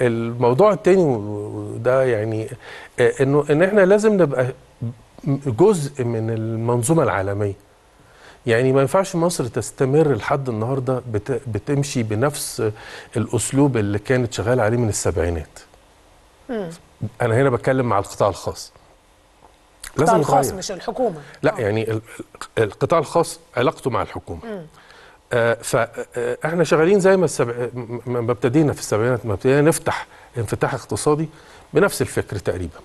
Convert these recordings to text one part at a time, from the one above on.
الموضوع التاني وده يعني آه، انه ان احنا لازم نبقى جزء من المنظومه العالميه يعني ما ينفعش مصر تستمر لحد النهارده بتمشي بنفس الاسلوب اللي كانت شغاله عليه من السبعينات مم. انا هنا بتكلم مع القطاع الخاص القطاع الخاص مش الحكومه لا آه. يعني القطاع الخاص علاقته مع الحكومه مم. آه، فاحنا آه، آه، شغالين زي ما السب... ما ابتدينا في السبعينات ما ابتدينا نفتح انفتاح اقتصادي بنفس الفكر تقريبا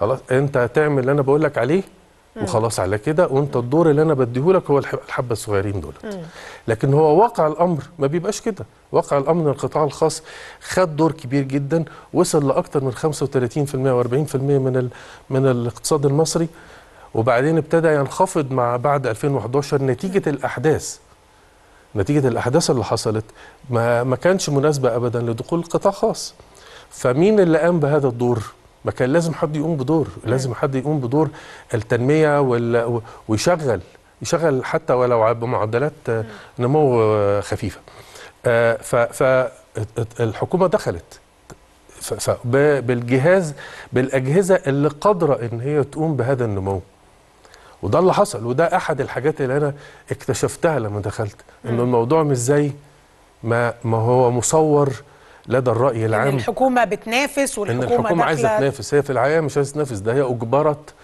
خلاص انت تعمل اللي انا بقول لك عليه وخلاص على كده وانت الدور اللي انا بديه لك هو الحبه الصغيرين دولت لكن هو واقع الامر ما بيبقاش كده واقع الامر القطاع الخاص خد دور كبير جدا وصل لاكثر من 35% و40% من ال... من الاقتصاد المصري وبعدين ابتدى ينخفض مع بعد 2011 نتيجه الاحداث نتيجه الاحداث اللي حصلت ما ما كانش مناسبه ابدا لدخول قطاع خاص فمين اللي قام بهذا الدور ما كان لازم حد يقوم بدور لازم نعم. حد يقوم بدور التنميه وال... ويشغل يشغل حتى ولو بمعدلات آه، نعم. نمو آه، خفيفه آه، فالحكومه دخلت بالجهاز بالاجهزه اللي قادره ان هي تقوم بهذا النمو وده اللي حصل وده احد الحاجات اللي انا اكتشفتها لما دخلت ان الموضوع مش زي ما ما هو مصور لدى الراي العام ان الحكومه بتنافس والحكومه ان الحكومه عايزه تنافس هي في العيا مش عايزه تنافس ده هي اجبرت